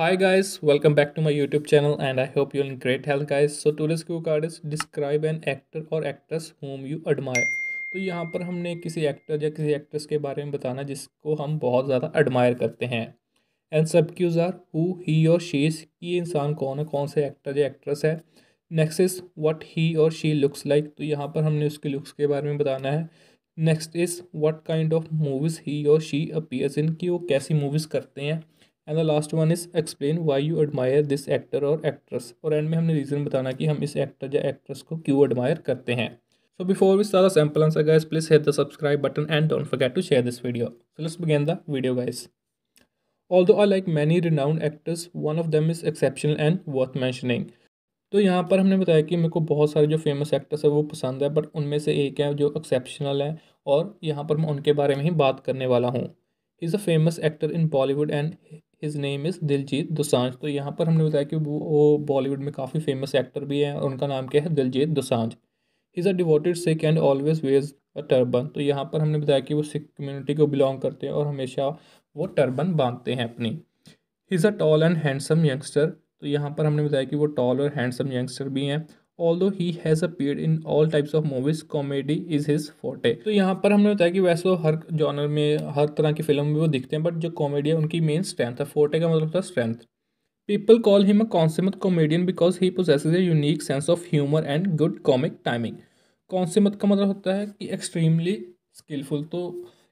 hi guys welcome back to my youtube channel and i hope you're in great health guys so today's cue card is describe an actor or actress whom you admire तो यहाँ पर हमने किसी actor या किसी actress के बारे में बताना जिसको हम बहुत ज़्यादा एडमायर करते हैं एंड सब क्यूज आर हु ही और शी कि ये इंसान कौन है कौन से एक्टर या एक्ट्रेस है नेक्स्ट इज़ वट ही और शी लुक्स लाइक तो यहाँ पर हमने उसके लुक्स के बारे में बताना है next is what kind of movies he और शी अपीयर्स इन कि वो कैसी मूवीज़ करते हैं and the last one is explain why you admire this actor और एक्ट्रेस और एंड में हमने रीज़न बताना कि हम इस एक्टर या एक्ट्रेस को क्यों एडमायर करते हैं सो बिफोर वी सारा sample answer guys please hit the subscribe button and don't forget to share this video so begin the video guys although I like many renowned actors one of them is exceptional and worth mentioning तो यहाँ पर हमने बताया कि मेरे को बहुत सारे जो फेमस एक्टर्स हैं वो पसंद है बट उनमें से एक है जो एक्सेप्शनल है और यहाँ पर मैं उनके बारे में ही बात करने वाला हूँ is a famous actor in Bollywood and his name is Diljit Dosanjh तो यहाँ पर हमने बताया कि वो बॉलीवुड में काफ़ी फेमस एक्टर भी हैं और उनका नाम क्या है Diljit Dosanjh is a devoted Sikh and always wears a turban तो यहाँ पर हमने बताया कि वो सिख कम्युनिटी को बिलोंग करते हैं और हमेशा वो टर्बन बांधते हैं अपनी is a tall and handsome youngster तो यहाँ पर हमने बताया कि वो टॉल और हैंडसम यंगस्टर भी हैं although he has appeared in all types of movies comedy is his forte तो यहाँ पर हमने बताया कि वैसे वो तो हर जॉनर में हर तरह की फिल्म में वो दिखते हैं बट जो कॉमेडी है उनकी मेन स्ट्रेंथ है फोटे का मतलब था strength people call him a consummate comedian because he possesses a unique sense of humour and good comic timing consummate का मतलब होता है कि एक्सट्रीमली स्किलफुल तो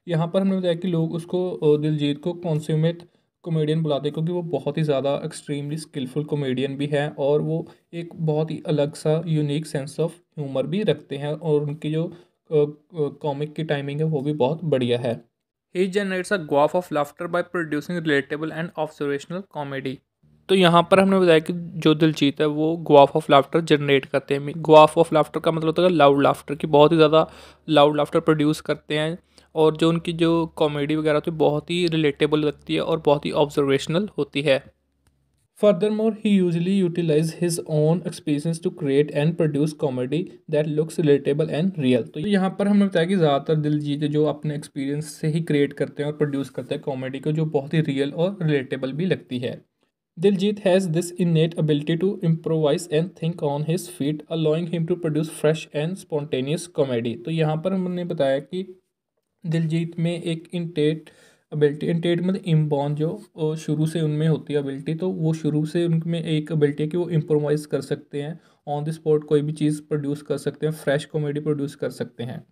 यहाँ पर हमने बताया कि लोग उसको दिलजीत को कॉन्स्यूमेट कॉमेडियन बुलाते हैं क्योंकि वो बहुत ही ज़्यादा एक्सट्रीमली स्किलफुल कॉमेडियन भी हैं और वो एक बहुत ही अलग सा यूनिक सेंस ऑफ ह्यूमर भी रखते हैं और उनकी जो कॉमिक की टाइमिंग है वो भी बहुत बढ़िया है he generates a gaff of laughter by producing relatable and observational comedy तो यहाँ पर हमने बताया कि जो दिलजीत है वो ग्वाफ ऑफ लाफ्टर जनरेट करते हैं ग्वाफ ऑफ लाफ्टर का मतलब होता है लाउड लाफ्टर की बहुत ही ज़्यादा लाउड लाफ्टर प्रोड्यूस करते हैं और जो उनकी जो कॉमेडी वगैरह होती है बहुत ही रिलेटेबल लगती है और बहुत ही ऑब्जर्वेशनल होती है furthermore he usually utilize his own experience to create and produce comedy that looks relatable and real तो यहाँ पर हमने बताया कि ज़्यादातर दिलजीत जो अपने एक्सपीरियंस से ही क्रिएट करते हैं और प्रोड्यूस करते हैं कॉमेडी को जो बहुत ही रियल और रिलेटेबल भी लगती है Diljit has this innate ability to improvise and think on his feet allowing him to produce fresh and spontaneous comedy तो यहाँ पर हमने बताया कि दिलजीत में एक इंटेट अबिलिटी इंटेट मतलब इम्बॉन जो शुरू से उनमें होती है अबिलिटी तो वो शुरू से उनमें एक अबिलिटी है कि वो इम्प्रोवाइज़ कर सकते हैं ऑन द स्पॉट कोई भी चीज़ प्रोड्यूस कर सकते हैं फ्रेश कॉमेडी प्रोड्यूस कर सकते हैं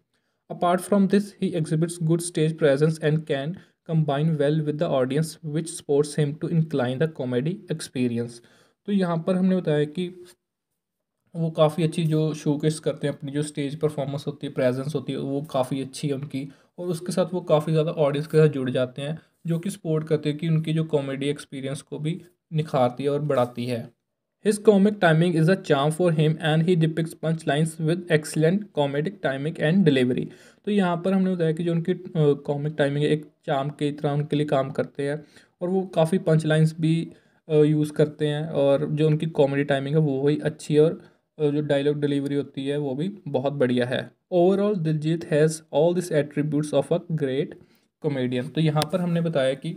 apart from this he exhibits good stage presence and can combine well with the audience which supports him to incline the comedy experience तो यहाँ पर हमने बताया कि वो काफ़ी अच्छी जो शोकेस करते हैं अपनी जो स्टेज परफॉर्मेंस होती है प्रेजेंस होती है वो काफ़ी अच्छी है उनकी और उसके साथ वो काफ़ी ज़्यादा ऑडियंस के साथ जुड़ जाते हैं जो कि सपोर्ट करते हैं कि उनकी जो कॉमेडी एक्सपीरियंस को भी निखारती है और बढ़ाती है comic timing is a charm for him and he depicts punch lines with excellent comedic timing and delivery तो यहाँ पर हमने बताया कि जो उनकी कॉमिक टाइमिंग एक चाम के तरह उनके लिए काम करते हैं और वो काफ़ी पंच लाइन्स भी यूज़ करते हैं और जो उनकी कॉमेडी टाइमिंग है वो भी अच्छी है और जो डायलॉग डिलीवरी होती है वो भी बहुत बढ़िया है overall Diljit has all this attributes of a great comedian तो यहाँ पर हमने बताया कि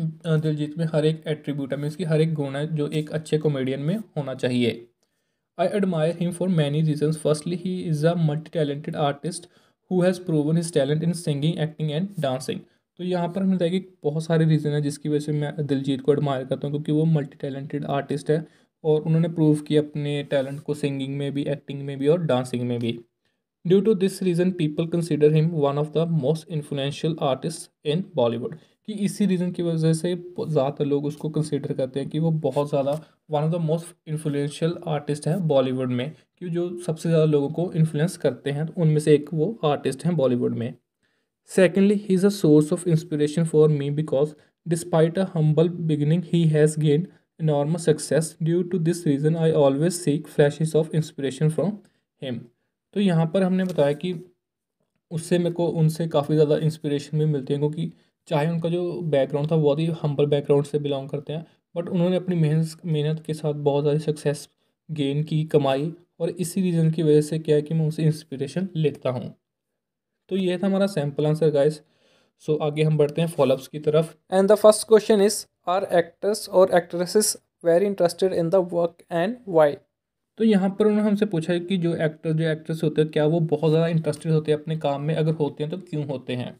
दिलजीत में हर एक एट्रीब्यूट है मीन्स की हर एक गुण है जो एक अच्छे कॉमेडियन में होना चाहिए I admire him for many reason firstly he is a multi talented artist who has proven his talent in singing acting and dancing तो यहाँ पर हमने बताया कि बहुत सारे रीज़न है जिसकी वजह से मैं दिलजीत को एडमायर करता हूँ क्योंकि वो मल्टी टैलेंटेड आर्टिस्ट है और उन्होंने प्रूव किया अपने टैलेंट को सिंगिंग में भी एक्टिंग में भी और डांसिंग में भी due to this reason people consider him one of the most influential artist in Bollywood कि इसी रीज़न की वजह से ज़्यादातर लोग उसको कंसिडर करते हैं कि वो बहुत ज़्यादा one of the most influential artist हैं बॉलीवुड में कि जो सबसे ज़्यादा लोगों को इन्फ्लुएंस करते हैं तो उनमें से एक वो आर्टिस्ट हैं बॉलीवुड में secondly he is a source of inspiration for me because despite a humble beginning he has gain normal success due to this reason I always seek flashes of inspiration from him तो यहाँ पर हमने बताया कि उससे मेरे को उनसे काफ़ी ज़्यादा इंस्पिरेशन भी मिलती है क्योंकि चाहे उनका जो बैकग्राउंड था बहुत ही हम्बल बैकग्राउंड से बिलोंग करते हैं बट उन्होंने अपनी मेहनत मेहनत के साथ बहुत ज़्यादा सक्सेस गेन की कमाई और इसी रीज़न की वजह से क्या है कि मैं उनसे इंस्पिरेशन लेता हूँ तो यह था हमारा सैम्पल आंसर गाइस सो आगे हम बढ़ते हैं फॉलोअप्स की तरफ and the first question is are actors और actresses very interested in the work and why तो यहाँ पर उन्होंने हमसे पूछा है कि जो एक्टर जो एक्ट्रेस होते हैं क्या वो बहुत ज़्यादा इंटरेस्टेड होते हैं अपने काम में अगर होते हैं तो क्यों होते हैं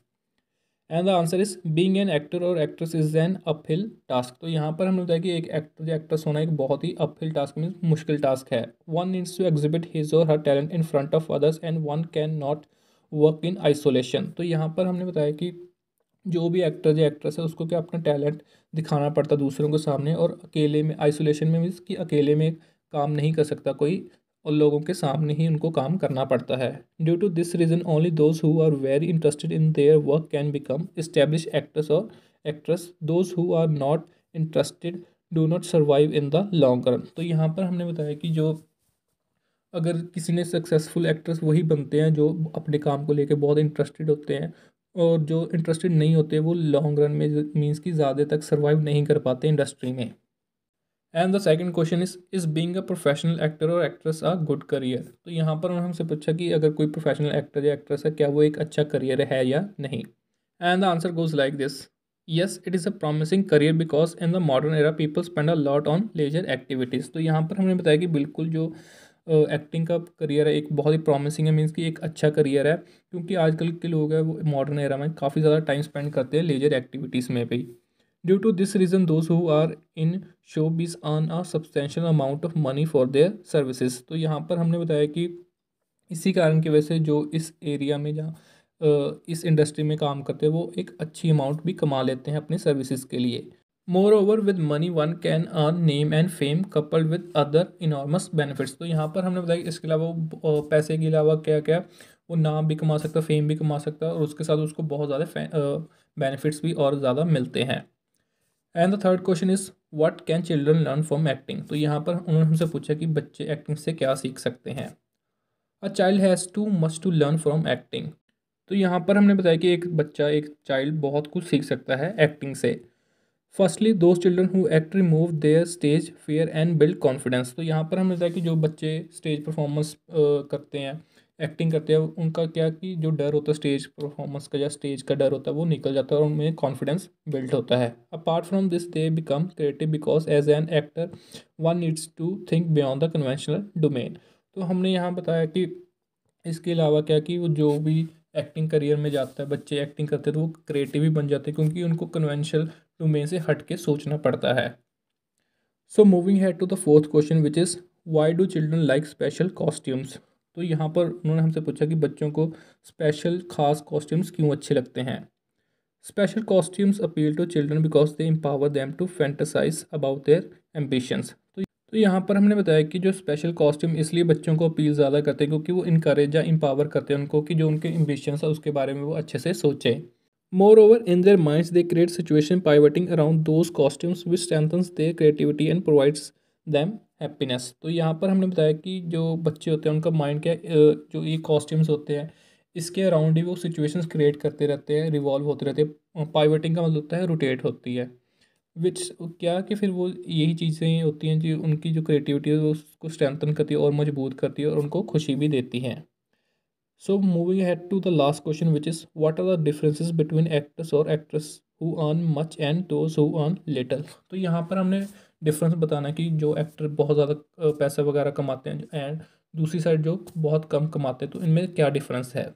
and the answer is being an actor और actress is an uphill task तो यहाँ पर हमने बताया कि एक एक्टर या एक्ट्रेस होना एक बहुत ही अपहिल टास्क मीन मुश्किल टास्क है one needs to exhibit his और her talent in front of others and one can not work in isolation तो यहाँ पर हमने बताया कि जो भी एक्टर या एक्ट्रेस है उसको क्या अपना टैलेंट दिखाना पड़ता है दूसरों के सामने और अकेले में आइसोलेशन में मीन्स कि अकेले में काम नहीं कर सकता कोई और लोगों के सामने ही उनको काम करना पड़ता है due to this reason only those who are very interested in their work can become establish actors और actress those who are not interested do not survive in the long run तो यहाँ पर हमने बताया कि जो अगर किसी ने सक्सेसफुल एक्ट्रेस वही बनते हैं जो अपने काम को लेकर बहुत इंटरेस्टेड होते हैं और जो इंटरेस्टेड नहीं होते वो लॉन्ग रन में मीन्स कि ज़्यादा तक सर्वाइव नहीं कर पाते इंडस्ट्री में and the second question is is being a professional actor और एक्ट्रेस अ गुड करियर तो यहाँ पर उन्होंने हमसे पूछा कि अगर कोई प्रोफेशनल एक्टर या एक्ट्रेस है क्या वो एक अच्छा करियर है या नहीं and the answer goes like this yes it is a promising career because in the modern era people spend a lot on leisure activities तो यहाँ पर हमने बताया कि बिल्कुल जो एक्टिंग uh, का करियर है एक बहुत ही प्रॉमिसिंग है मीन्स कि एक अच्छा करियर है क्योंकि आजकल के लोग हैं वो मॉडर्न एरा में काफ़ी ज़्यादा टाइम स्पेंड करते हैं लेजर एक्टिविटीज़ में भी due to this reason those who are in show showbiz earn a substantial amount of money for their services तो यहाँ पर हमने बताया कि इसी कारण की वजह से जो इस एरिया में जहाँ इस इंडस्ट्री में काम करते हैं वो एक अच्छी अमाउंट भी कमा लेते हैं अपनी सर्विसेज के लिए moreover with money one can earn name and fame coupled with other enormous benefits तो यहाँ पर हमने बताया इसके अलावा वो पैसे के अलावा क्या क्या वो नाम भी कमा सकता फेम भी कमा सकता और उसके साथ उसको बहुत ज़्यादा बेनिफिट्स भी और ज़्यादा मिलते हैं and the third question is what can children learn from acting तो यहाँ पर उन्होंने हमसे पूछा कि बच्चे एक्टिंग से क्या सीख सकते हैं a child has to must to learn from acting तो यहाँ पर हमने बताया कि एक बच्चा एक चाइल्ड बहुत कुछ सीख सकता है एक्टिंग से firstly those children who act remove their stage fear and build confidence तो यहाँ पर हमने बताया कि जो बच्चे स्टेज परफॉर्मेंस करते हैं एक्टिंग करते हैं उनका क्या कि जो डर होता है स्टेज परफॉर्मेंस का या स्टेज का डर होता है वो निकल जाता है और उनमें कॉन्फिडेंस बिल्ड होता है apart from this they become creative because as an actor one needs to think beyond the conventional domain तो हमने यहाँ बताया कि इसके अलावा क्या कि वो जो भी एक्टिंग करियर में जाता है बच्चे एक्टिंग करते हैं तो वो क्रिएटिव ही बन जाते हैं क्योंकि उनको कन्वेंशनल डोमेन से हट के सोचना पड़ता है so moving ahead to the fourth question which is why do children like special costumes तो यहाँ पर उन्होंने हमसे पूछा कि बच्चों को स्पेशल खास कॉस्ट्यूम्स क्यों अच्छे लगते हैं special costumes appeal to children because they empower them to fantasise about their ambitions तो यहाँ पर हमने बताया कि जो स्पेशल कॉस्ट्यूम इसलिए बच्चों को अपील ज़्यादा करते हैं क्योंकि वो इनक्रेज या इम्पावर करते हैं उनको कि जो उनके एम्बिशंस है उसके बारे में वो अच्छे से सोचें moreover in their minds they create situation pivoting around those costumes which strengthens their creativity and provides them happiness तो यहाँ पर हमने बताया कि जो बच्चे होते हैं उनका माइंड क्या जो ये कॉस्ट्यूम्स होते हैं इसके अराउंड ही वो सिचुएशंस क्रिएट करते रहते हैं रिवॉल्व होते रहते हैं पाइवेटिंग का मतलब होता है रोटेट होती है विच क्या कि फिर वो यही चीज़ें होती हैं जो उनकी जो क्रिएटिविटी है उसको स्ट्रेंथन करती है और मजबूत करती है और उनको खुशी भी देती हैं so moving ahead to the last question which is what are the difference between actors और actress who earn much and those who earn little तो यहाँ पर हमने डिफरेंस बताना कि जो एक्टर बहुत ज़्यादा पैसा वगैरह कमाते हैं एंड दूसरी साइड जो बहुत कम कमाते हैं तो इनमें क्या डिफरेंस है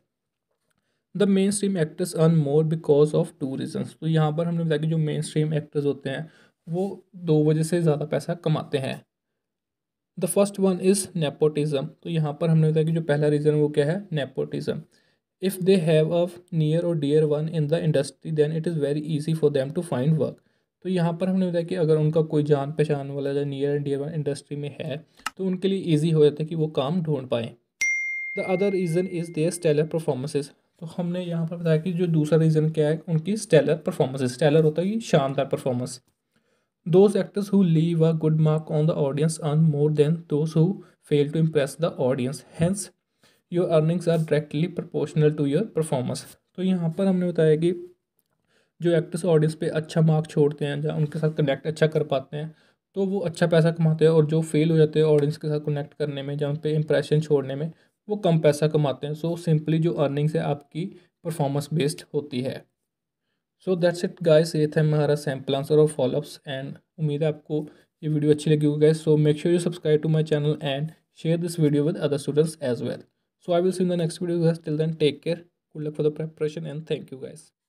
the mainstream actors earn more because of two reasons तो यहाँ पर हमने बताया कि जो मेन स्ट्रीम एक्टर्स होते हैं वो दो वजह से ज़्यादा पैसा कमाते हैं the first one is nepotism तो यहाँ पर हमने बताया कि जो पहला रीज़न वो क्या है nepotism if they have a near और dear one in the industry then it is very easy for them to find work तो यहाँ पर हमने बताया कि अगर उनका कोई जान पहचान वाला या नियर एंड डियर इंडस्ट्री में है तो उनके लिए ईजी हो जाता है कि वो काम ढूंढ पाए the other reason is their stellar performances तो हमने यहाँ पर बताया कि जो दूसरा रीज़न क्या है उनकी स्टेलर परफॉर्मेंसेज स्टेलर होता है कि शानदार performance those actors who leave a good mark on the audience earn more than those who fail to impress the audience hence your earnings are directly proportional to your performance तो यहाँ पर हमने बताया कि जो एक्टर्स ऑडियंस पे अच्छा mark छोड़ते हैं या उनके साथ कनेक्ट अच्छा कर पाते हैं तो वो अच्छा पैसा कमाते हैं और जो फेल हो जाते हैं ऑडियंस के साथ कनेक्ट करने में या उन पर इंप्रेशन छोड़ने में वो कम पैसा कमाते हैं सो सिंपली जो अर्निंग्स है आपकी परफॉर्मेंस बेस्ड होती है सो दैट्स इट गाइस ये था हमारा सैम्पल आंसर और फॉलोअप्स एंड उम्मीद है आपको ये वीडियो अच्छी लगी होगी guys so make sure you subscribe to my channel and share this video with other students as well so I will see the next the next video guys. Till then take care. Good luck for the preparation and